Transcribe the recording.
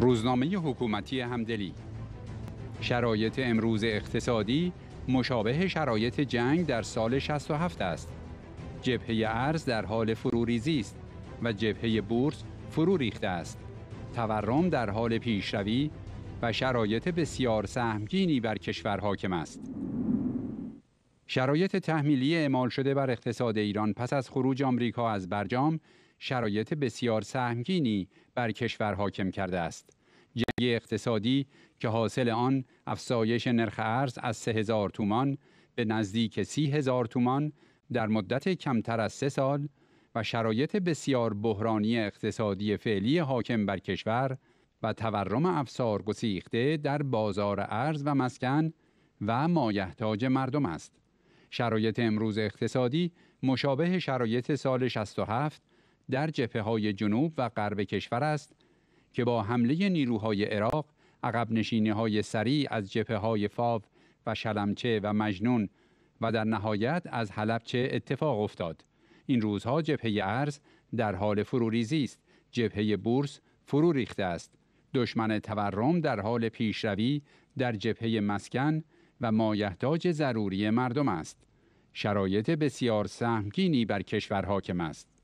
روزنامه حکومتی همدلی شرایط امروز اقتصادی مشابه شرایط جنگ در سال 67 است جبهه ارز در حال فروریزی است و جبهه بورس فرو ریخته است تورم در حال پیشروی و شرایط بسیار سهمگینی بر کشور حاکم است شرایط تحمیلی اعمال شده بر اقتصاد ایران پس از خروج آمریکا از برجام شرایط بسیار سهمگینی بر کشور حاکم کرده است جنگ اقتصادی که حاصل آن افزایش نرخ ارز از هزار تومان به نزدیک هزار تومان در مدت کمتر از سه سال و شرایط بسیار بحرانی اقتصادی فعلی حاکم بر کشور و تورم افسار گسیخته در بازار ارز و مسکن و مایحتاج مردم است. شرایط امروز اقتصادی مشابه شرایط سال 67 در جبهه های جنوب و غرب کشور است که با حمله نیروهای عراق عقب نشینی های سریع از جبهه های فاو و شلمچه و مجنون و در نهایت از حلبچه اتفاق افتاد این روزها جبهه ارز در حال فروریزی است جبهه بورس فرو ریخته است دشمن تورم در حال پیشروی در جبهه مسکن و مایحتاج ضروری مردم است شرایط بسیار سهمگینی بر کشور حاکم است